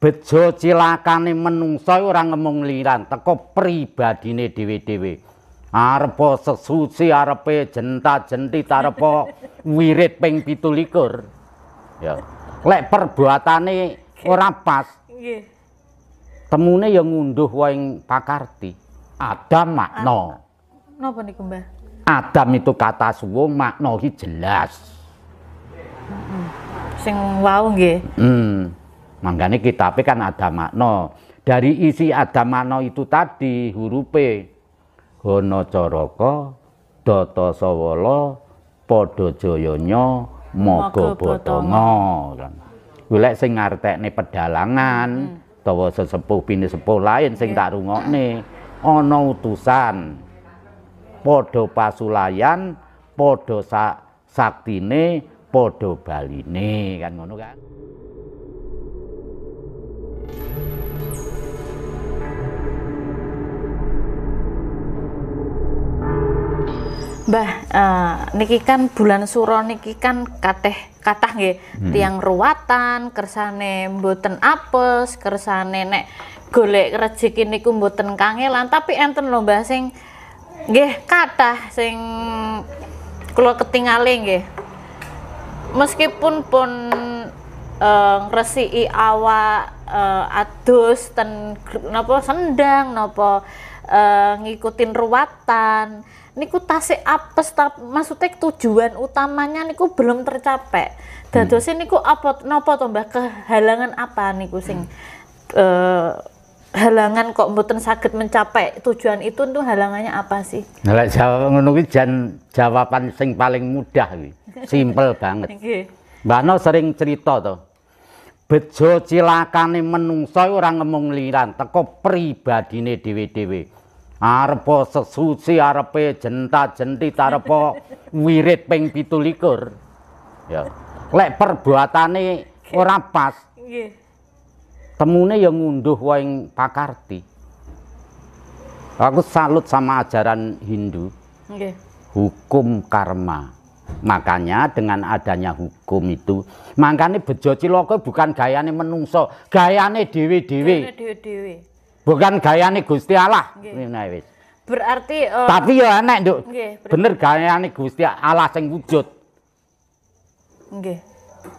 bejo cilakane menungsa ora ngemong liran teko pribadine dhewe-dhewe arepa sesuci arepe jenta-jenti arepa wirid ping 17 ya lek perbuatane ora pas temune ya ngunduh wae pakarti adam makna napa niku Mbah Adam itu kata suwung makna jelas sing wau nggih hmm Makanya kitabnya kan ada makna. Dari isi ada makna itu tadi huruf p, Hono Coroko Doto Sawolo Podo Joyonya Mogo Botongo kan. Golek sing ngartekne pedalangan hmm. utawa sesepuh bini sepuh lain sing yeah. nih rungokne ana utusan podo pasulayan sak saktine padha baline kan ngono kan Mbah, uh, niki kan bulan suro niki kan kateh katah nggih hmm. tiang ruwatan, kersane mboten apes, kersane nek golek rezeki niku mboten kangelan, tapi enten lho Mbah sing nggih kathah sing kula ketingali nggih. Meskipun pun uh, ngresiki awak uh, adus ten nopo sendang nopo uh, ngikutin ruwatan niku tasik apes ta, maksudnya tujuan utamanya niku belum tercapai hmm. dadose niku apa nopo tambah kehalangan apa niku sing hmm. uh, halangan kok mboten sakit mencapai tujuan itu tuh halangannya apa sih? Nah, jawab ngono jan jawaban sing paling mudah simple Simpel banget. Mbak No sering cerita tuh bejo cilakane menungsa ora ngemung liran teko pribadine dhewe-dhewe arepa sesuci arepe jenta jenti, arepa wirid ping 17 ya lek perbuatane ora pas temune ya ngunduh wae ing pakarti aku salut sama ajaran Hindu hukum karma Makanya dengan adanya hukum itu, makanya bejo ciloko bukan gayane menungso, gayane dewi-dewi. Bukan gayane Gusti Allah. Nah, berarti eh, Tapi ya enek, Nduk. Nggih. Bener gayane Gusti Allah sing wujud.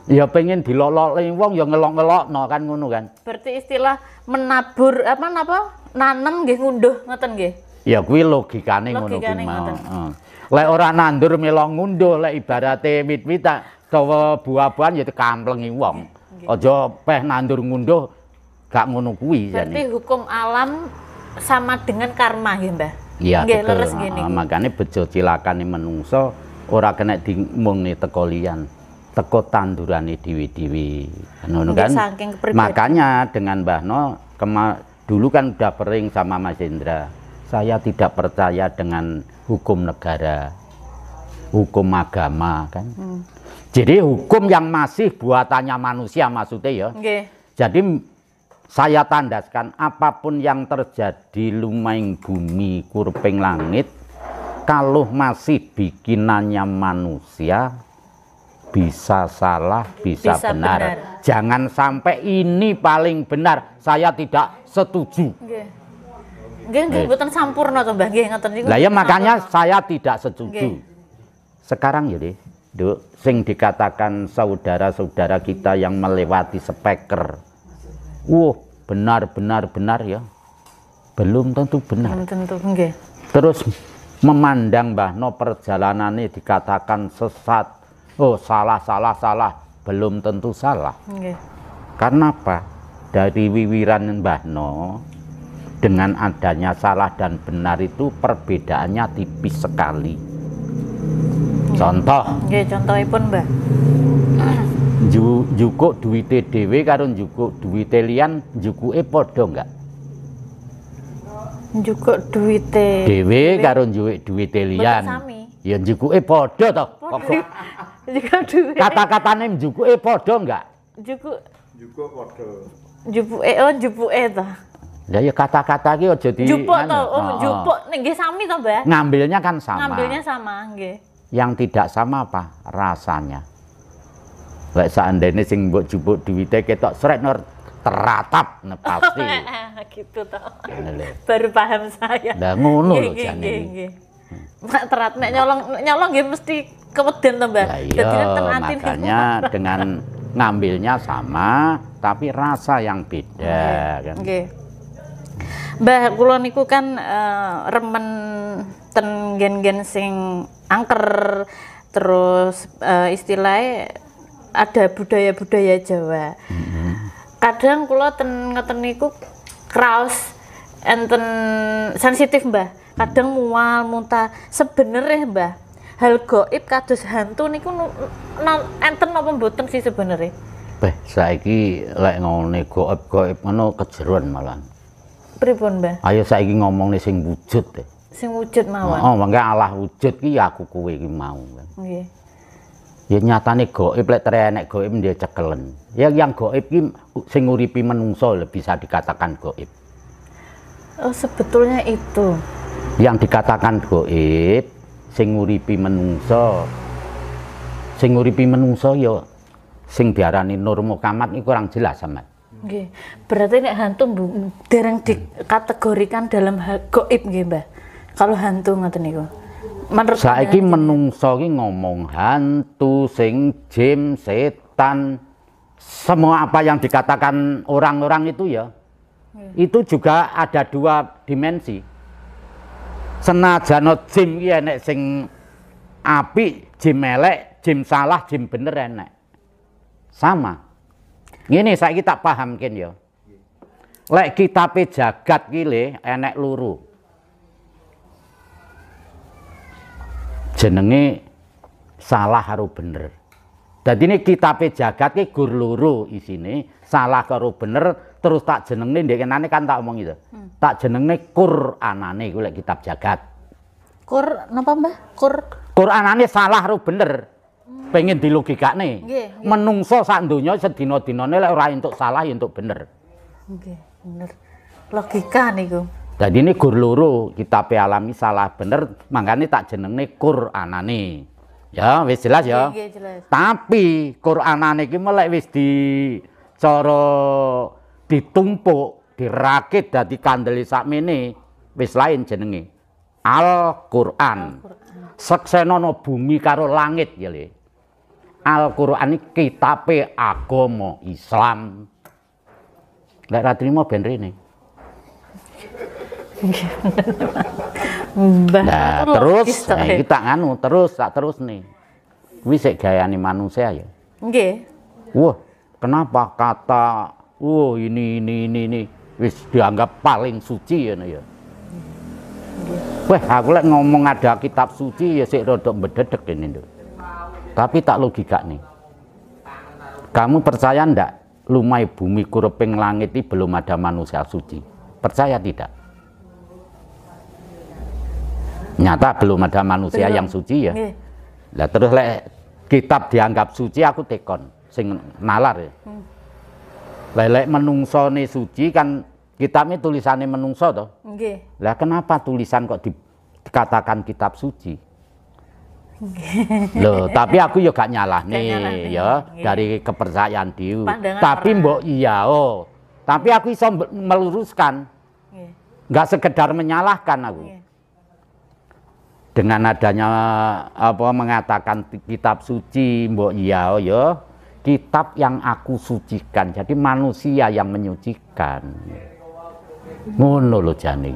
Ya pengen dilolok wong ya ngelok no kan ngono kan. Berarti istilah menabur apa napa? Nanem nggih ngunduh ngoten nggih. Ya kuwi logikane ngono kuwi mau. Lek ora nandur mila ngunduh lek ibarate wit-wit tak dawa buah-buahan ya dikamplengi wong. Aja peh nandur ngunduh gak ngono kuwi jane. Berarti hukum alam sama dengan karma ya, Mbah. Iya, betul. Gini. Makane bejo cilakane menungso ora kena dimungne teko liyan. Teko tandurane dhewe-dhewe. Ngono kan? Makanya dengan Mbah No kema, dulu kan udah pering sama Mas Indra saya tidak percaya dengan hukum negara, hukum agama kan. Hmm. Jadi hukum yang masih buatannya manusia maksudnya ya. Okay. Jadi saya tandaskan apapun yang terjadi lumayan bumi kurping langit kalau masih bikinannya manusia bisa salah, bisa, bisa benar. benar. Jangan sampai ini paling benar. Saya tidak setuju. Okay. Nggih nggih buatan sampurna tuh bagi yang ngoten Lah ya makanya saya tidak setuju. Sekarang jadi, ya, deh, Duk, sing dikatakan saudara-saudara kita yang melewati speaker. Wah, benar-benar benar ya. Belum tentu benar. Belum tentu, enggak. Terus memandang Mbah No perjalanan ini dikatakan sesat. Oh, salah salah salah, belum tentu salah. Kenapa? Karena apa? Dari wiwiran Mbah No, dengan adanya salah dan benar itu perbedaannya tipis sekali hmm. contoh ya pun mbak jukuk duwite dhewe karo jukuk duwite liyan jukuke padha enggak jukuk duwite dhewe karo juwek duwite lian. ya jukuke padha to kok kata-katane jukuke padha enggak jukuk jukuk padha jupuke oh jupuke to lah ya kata-kata ki aja di jupuk anu. to, oh, oh, jupuk nggih sami to, Mbak? Ngambilnya kan sama. Ngambilnya sama, nggih. Yang tidak sama apa? Rasanya. Lek seandainya sing mbok jupuk duwite ketok sret nur teratap ne pasti. gitu toh. Baru paham saya. Lah ngono lho jane. Nggih, Mak terat nek nyolong nyolong nggih mesti keweden to, Mbak. Dadi iya, makanya dengan ngambilnya sama tapi rasa yang beda okay. kan. Nggih. Okay. Mbah kula niku kan uh, remen ten gen-gen sing angker terus uh, istilahnya ada budaya-budaya Jawa. -hmm. Kadang kula ten ngeten niku kraos enten sensitif Mbah. Kadang mual, muntah. Sebenarnya Mbah, hal gaib kados hantu niku enten apa mboten sih sebenarnya? Beh, saiki lek ngene gaib-gaib ngono kejeruan malah pripun, Mbah? Ayo saiki ngomong sing wujud deh. Sing wujud mawon. Oh, mangke Allah wujud ki ya aku kowe iki mau. Nggih. Ya nyatane gaib lek terenek gaib dia cekelen. Ya yang gaib ki sing nguripi menungso bisa dikatakan gaib. Oh, sebetulnya itu. Yang dikatakan gaib sing nguripi menungso. Sing nguripi menungso ya sing diarani nur mukamat iku kurang jelas sampean. Okay. Berarti nek hantu bu, dereng dikategorikan dalam hal goib nggih, Mbah. Kalau hantu ngoten niku. Menurut saiki menungso iki ngomong hantu, sing Jim setan, semua apa yang dikatakan orang-orang itu ya. Itu juga ada dua dimensi. Senajan Jim, iki enek sing api, Jim melek, Jim salah, Jim bener enek. Sama. Gini, saya kita paham kan ya. Lek pe jagat gile enek luru. Jenenge salah haru bener. Jadi ini pe jagat ke gur luru isine, salah karo bener terus tak jenengne dia kan tak omong itu. Hmm. Tak jenengne kur iku lek kitab jagat. Kur napa Mbah? Kur kur anane salah haru bener pengen di dilogikakne. Nggih. Menungso sak sedino sedina-dinane lek ora entuk salah untuk entuk bener. Nggih, bener. Logika niku. Jadi ini gur loro kita alami salah bener makanya tak kur anani Ya wis jelas ya. Nggih, jelas. Tapi Quranane iki melek wis di coro ditumpuk, dirakit kandeli kandele sakmene wis lain jenenge. Al-Qur'an. Al, -Quran. Seksenono bumi karo langit ya, Al-Qur'an iki kitabe agama Islam. Lek ra trimo ben rene. nah, terus ya. nah, iki tak nganu terus tak terus nih. Kuwi sik gayane manusia ya. Nggih. Wah, kenapa kata wah ini ini ini ini wis dianggap paling suci ya ya. Wah, aku lek ngomong ada kitab suci ya sik rodok bededek ini lho. Tapi tak logika nih. Kamu percaya ndak? Lumai bumi kureping langit ini belum ada manusia suci. Percaya tidak? Nyata belum ada manusia belum. yang suci ya. Lah terus lek kitab dianggap suci aku tekon sing nalar ya. Hmm. Lelek menungsone suci kan kitabnya tulisannya menungso toh. Lah kenapa tulisan kok dikatakan kitab suci? Loh, tapi aku juga ya gak nyalah nih ya dari kepercayaan dia. Tapi mbok iya oh. Tapi aku iso meluruskan. Nggak sekedar menyalahkan aku. Dengan adanya apa mengatakan kitab suci mbok iya oh ya, kitab yang aku sucikan. Jadi manusia yang menyucikan. Ngono lo jane.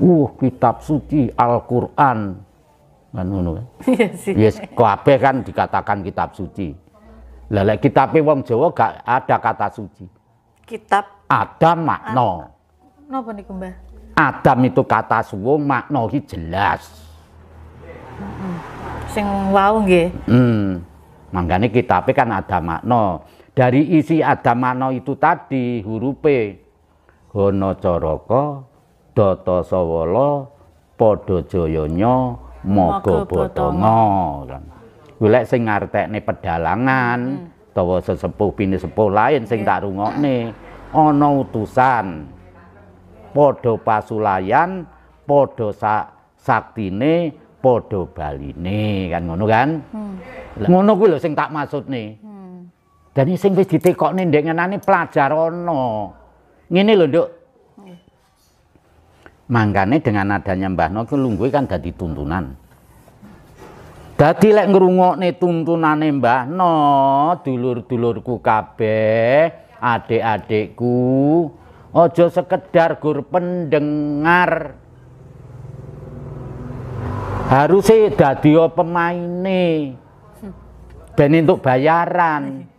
Uh, kitab suci Al-Qur'an kan ngono kan yes iya kabeh kan dikatakan kitab suci lah lek kitabe wong Jawa gak ada kata suci kitab ada makna napa niku Mbah Adam itu kata suwung makna jelas sing wau nggih hmm Mangkane kitabe kan ada makna dari isi ada makna itu tadi hurufe Hono coroko doto Sawala moga botongo kan. Golek sing ngartekne pedalangan hmm. utawa sesepuh bini sepuh lain sing yeah. tak rungokne ana utusan padha pasulayan padha sa saktine padha baline kan ngono kan hmm. ngono kuwi lho sing tak maksudne hmm. dan sing wis ditekokne ndek ngenani pelajar ana ngene lho nduk Mangkane dengan adanya Mbah Noki lungguh kan jadi tuntunan. Dadi lek ngrungokne tuntunane Mbah No, dulur-dulurku kabeh, adik-adikku, aja sekedar gur pendengar. harus sih dadi pemaine. Ben entuk bayaran.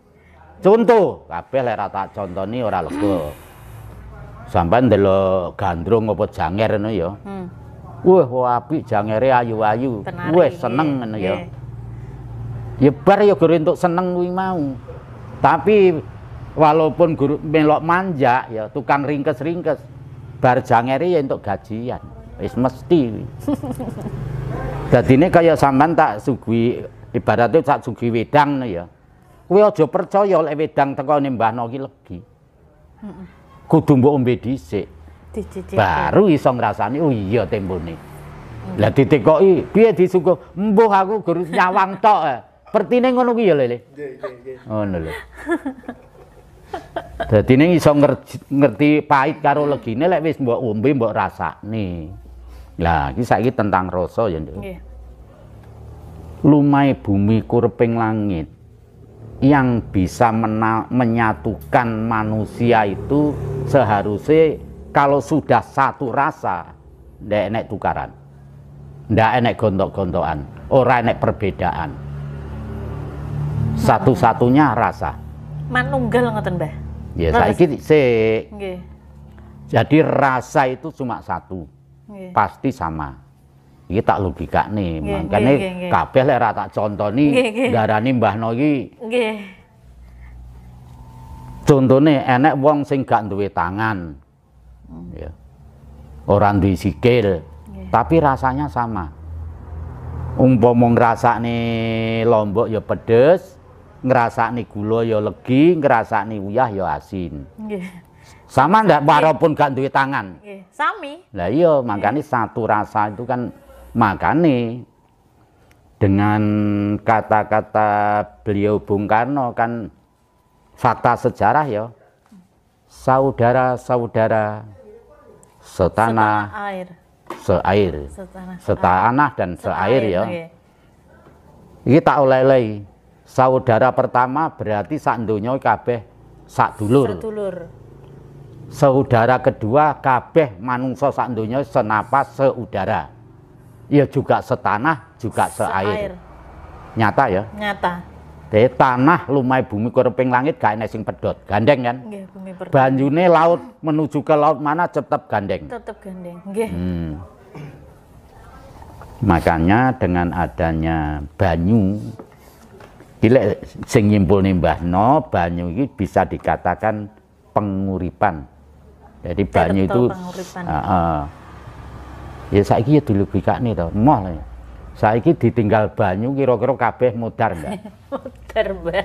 Contoh, kabeh lek contoh contone ora lega. Sampai ndelok gandrung apa janger ngono ya. Hmm. Wah, apik jangere ayu-ayu. Wes seneng ngono ya. Ya bar ya guru untuk seneng kuwi mau. Tapi walaupun guru melok manja ya tukang ringkes-ringkes bar jangere ya untuk gajian. Wis mesti. Dadine kaya sampean tak sugui ibaratnya tak sugi wedang ya. Kuwi aja percaya lek wedang teko nimbahno nogi legi. Hmm kudu mbok ombe dhisik. Baru iso ngrasani oh iya tembone. Hmm. Lah ditekoki piye disuguh mbuh aku gerus nyawang tok. Eh. Pertine ngono ki ya Lele. Nggih nggih Ngono lho. Dadi ning iso ngerti, ngerti pahit karo legine lek wis mbok ombe mbok rasakne. Lah iki saiki tentang rasa ya, Nduk. Nggih. Lumai bumi kureping langit yang bisa menyatukan manusia itu seharusnya kalau sudah satu rasa ndak enek tukaran ndak enek gontok-gontokan ora enek perbedaan satu-satunya rasa manunggal ngoten Mbah ya saiki sik jadi rasa itu cuma satu nggih. pasti sama iki tak logikane mangkane kabeh lek ora tak contoni darani Mbah No iki nggih contone enek wong sing gak duwe tangan hmm. ya orang duwe sikil tapi rasanya sama umpama nih lombok ya pedes ngerasa nih gula ya legi ngerasa nih uyah ya asin nggih sama ndak walaupun gak duwe tangan nggih sami lah iya makanya satu rasa itu kan makane dengan kata-kata beliau Bung Karno kan fakta sejarah ya saudara-saudara setanah air seair setanah, setanah dan seair, ya okay. iki tak oleh-oleh saudara pertama berarti sak donya kabeh dulur saudara kedua kabeh manungsa sak donya senapas seudara ya juga setanah juga seair. seair nyata ya nyata De tanah lumai bumi kereping langit gak enak sing pedot gandeng kan nggih bumi pedot banyune laut menuju ke laut mana tetap gandeng tetap gandeng hmm. makanya dengan adanya banyu Gila, sing nyimpul nimbah no, banyu ini bisa dikatakan penguripan. Jadi banyu itu Uh, uh, ya saiki ya dilogikane to moh lah ya saiki ditinggal banyu kira-kira kabeh mudar enggak mudar mbak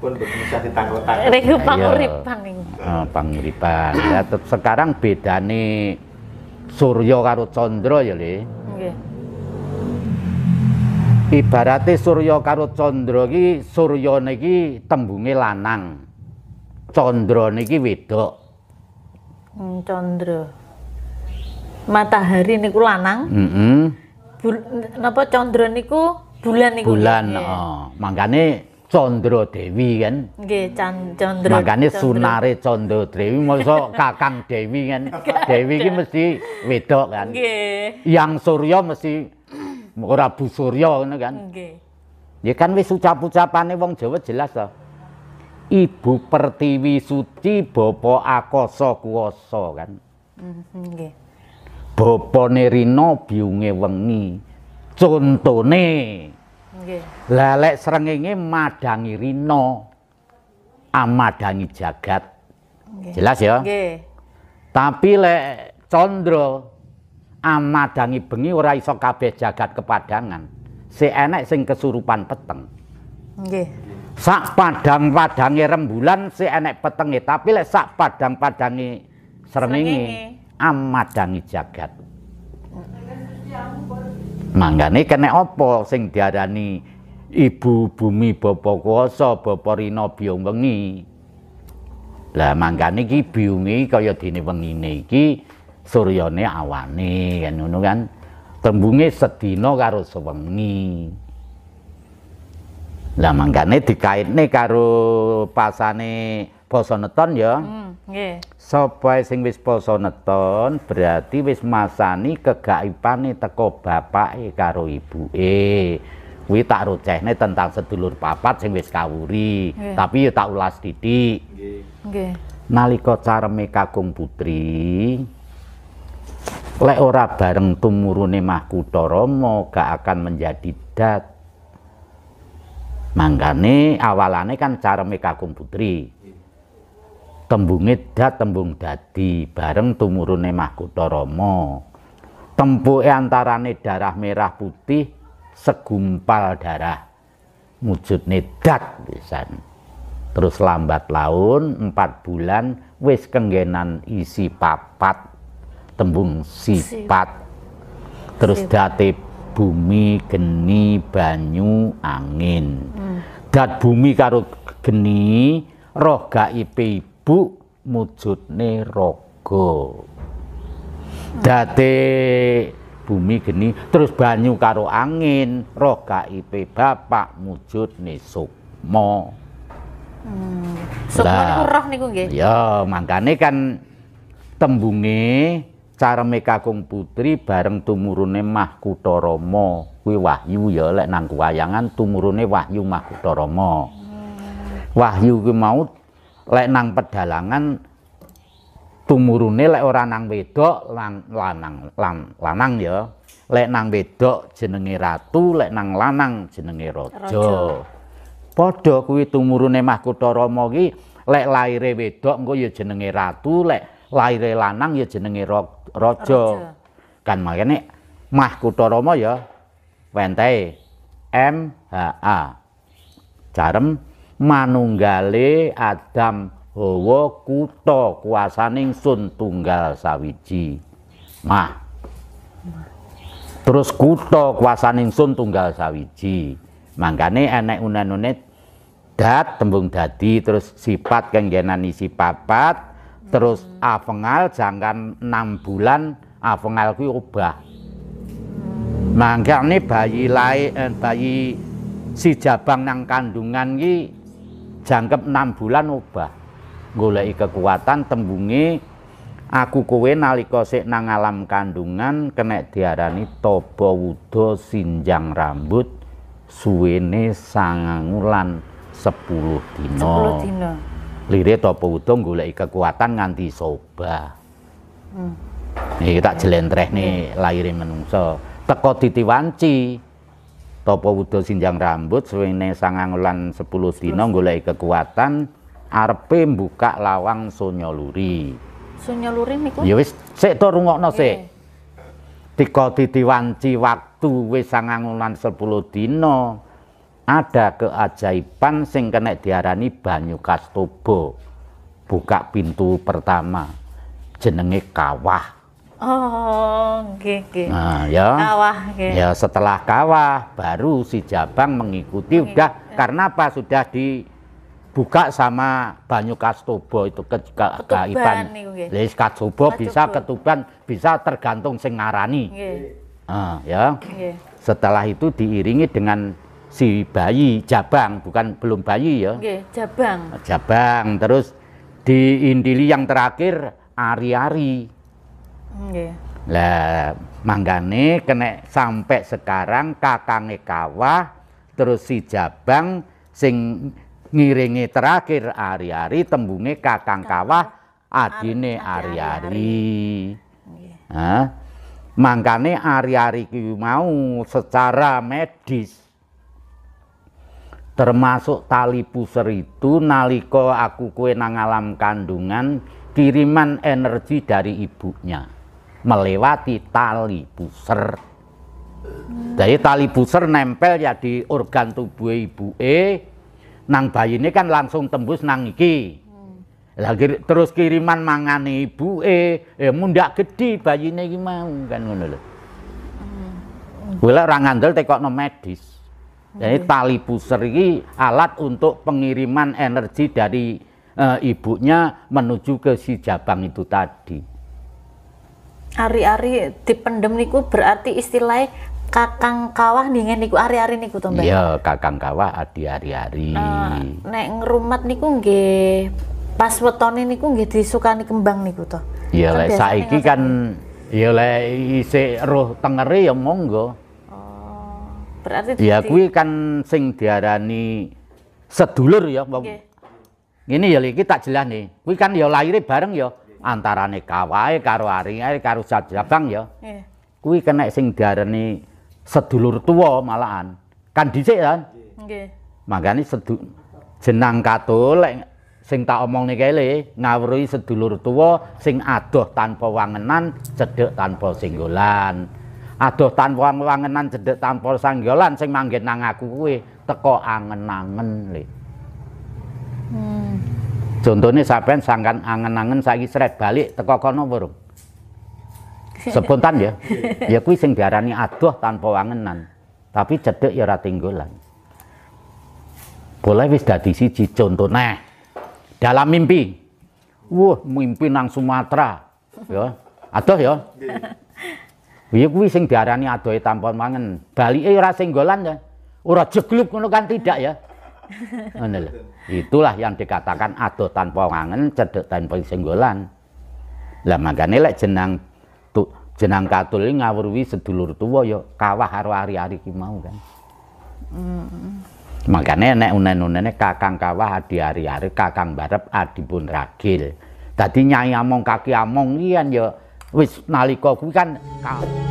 pun bisa ditanggotan niku iya. panguripan niku oh, ah, panguripan ya sekarang bedane Surya karo Candra ya Le nggih ibarate Surya karo Candra iki Surya niki tembunge lanang Candra niki wedok hmm, Candra matahari niku lanang. Mm -hmm. Bul, napa candra niku bulan niku. Bulan, Oh. Mangkane Candra Dewi kan. Nggih, Candra. Makane sunare Candra Dewi masa Kakang Dewi kan. Dewi iki mesti wedok kan. Nggih. Yang Surya mesti ora Bu Surya ngono kan. Nggih. Ya kan wis ucap-ucapane wong Jawa jelas to. Ibu Pertiwi Suci, Bapak Akasa Kuwasa kan. Mhm, nggih bapane Rina biunge wengi. Contone nggih. Lah lek srengenge madangi Rina amadangi jagat. Nggih. Jelas ya? Nggih. Tapi lek Candra amadangi bengi ora iso kabeh jagat kepadangan. Si enek sing kesurupan peteng. Nggih. Sak padang padangi rembulan si enek petengi, tapi lek sak padang-padange srengenge amadangi jagat manggane kene apa sing diarani ibu bumi bapa kuwasa bapa rina biung wengi lah manggane iki biunge kaya dene wengine iki suryane awane kan ngono kan tembunge sedina karo sewengi lah manggane dikaitne karo pasane poso neton ya. Hmm, nggih. Sapa sing wis poso neton berarti wis masani kegaibane teko e karo ibuke. Kuwi tak rocehne tentang sedulur papat sing wis kawuri, tapi ya tak ulas titik. Nggih. Nalika careme kakung putri, lek ora bareng tumurune kutoromo gak akan menjadi dat. Mangkane awalane kan cara kakung putri tembunge dat tembung dadi bareng tumurune mahkota rama tempuke antarane darah merah putih segumpal darah wujudne dat pisan terus lambat laun empat bulan wis kenggenan isi papat tembung sifat terus date bumi geni banyu angin hmm. dat bumi karo geni roh gaibe buk mujudne raga date bumi geni terus banyu karo angin roh kaipe bapak mujudne sukma hmm. sukma niku roh niku nggih ya mangkane kan tembunge cara kakung putri bareng tumurune mah kutoromo kuwi wahyu ya lek nang wayangan tumurune wahyu mahkutha rama hmm. wahyu kuwi mau lek nang pedalangan tumurune lek ora nang wedok lan, lanang lan, lanang ya lek nang wedok jenenge ratu lek nang lanang jenenge raja padha kuwi tumurune mahkota rama ki lek laire wedok engko ya jenenge ratu lek laire lanang ya jenenge raja kan makane mahkota rama ya wentehe MHA jarem manunggale Adam Hawa kuto kuasaning sun tunggal sawiji. Mah. Terus kuto kuasaning sun tunggal sawiji. Mangkane enek unen-unen dat tembung dadi terus sifat kenggenan isi papat terus afengal jangkan enam bulan afengal kuwi ubah. Mangkane bayi lae eh, bayi si jabang nang kandungan ki jangkep enam bulan obah goleki kekuatan tembungi aku kowe nalika sik nang alam kandungan kenek diarani taba wudo sinjang rambut suwene sangang wulan 10 dina lirik dina lire tapa kekuatan nganti soba hmm. iki tak jelentrehne hmm. laire menungso teko ditiwanci Topo Wudo Sinjang Rambut suwene sangang angulan 10 dina golek kekuatan arepe buka lawang Sonyoluri. Sonyoluri niku? Ya wis sik to rungokno sik. Tika titiwanci waktu wis sangang sepuluh 10 dina ada keajaiban sing kena diarani Banyu kastobo Buka pintu pertama jenenge kawah. Oh, oke, oke. Nah, ya. Kawah Ya, setelah kawah baru si Jabang mengikuti nggih. udah karena apa sudah dibuka sama Banyu Kastobo itu ke ke kaiban. Wis Kastobo bisa ketuban, bisa tergantung sing ngarani. Nah, ya. Setelah itu diiringi dengan si bayi Jabang, bukan belum bayi ya. Jabang. Jabang terus diindili yang terakhir ari-ari. Lah manggane kena sampai sekarang kakange kawah terus si Jabang sing ngiringi terakhir ari-ari tembunge kakang kawah adine ari-ari. Hah? manggane ari-ari mau secara medis termasuk tali pusar itu naliko aku kue nang alam kandungan kiriman energi dari ibunya melewati tali buser. Jadi tali buser nempel ya di organ tubuh ibu E, nang bayi ini kan langsung tembus nang iki. Hmm. Lagi terus kiriman mangane ibu e, eh ya mundak gede bayi ini gimana? kan ngono loh. Hmm. Wala orang ngandel tekokno medis. Jadi hmm. tali pusar ini alat untuk pengiriman energi dari eh, ibunya menuju ke si jabang itu tadi. Ari-ari dipendem niku berarti istilahnya kakang kawah nih niku ari-ari niku tuh Mbak. Iya, kakang kawah adi ari-ari. Uh, nek ngerumat niku nggih pas wetone niku nggih disukani kembang niku tuh Iya, kan lah saiki kan ya lah isi roh tengeri ya monggo. Oh, berarti Ya kuwi kan sing diarani sedulur ya bang. ini ya lagi tak jelas nih. Kuwi kan ya lahirnya bareng ya antarane kawae karo aringae karo sajabang ya. Iya. Kuwi kena sing diarani sedulur tua malahan. Kan dhisik kan? Nggih. Mangkane sedu jenang Katolik sing tak omongne kele ngawruhi sedulur tua sing adoh tanpa wangenan cedhek tanpa singgolan. Adoh tanpa wangenan cedhek tanpa sanggolan sing manggen nang aku kuwi teko angen-angen le. Hmm. Contohnya sampean sangkan angen-angen saiki sret balik teko kono burung. Spontan ya. ya kuwi sing diarani adoh tanpa wangenan. Tapi cedek ya ora tinggolan. Boleh wis dadi siji contohnya dalam mimpi. Wah, mimpi nang Sumatera. Ya. aduh ya. Ya kuwi sing diarani adohe tanpa wangen. Balike ora singgolan ya. Ora jegluk ngono kan tidak ya. Itulah yang dikatakan atau tanpa wangen, cedek tanpa singgolan Lah makane lek jenang tu, jenang katul ngawurwi sedulur tuwa ya kawah karo hari-hari mau kan. Mm. Makane nek unen-unene kakang kawah adi hari-hari kakang barep pun ragil. Dadi nyai among kaki among iyan yo ya, wis nalika kuwi kan kawah.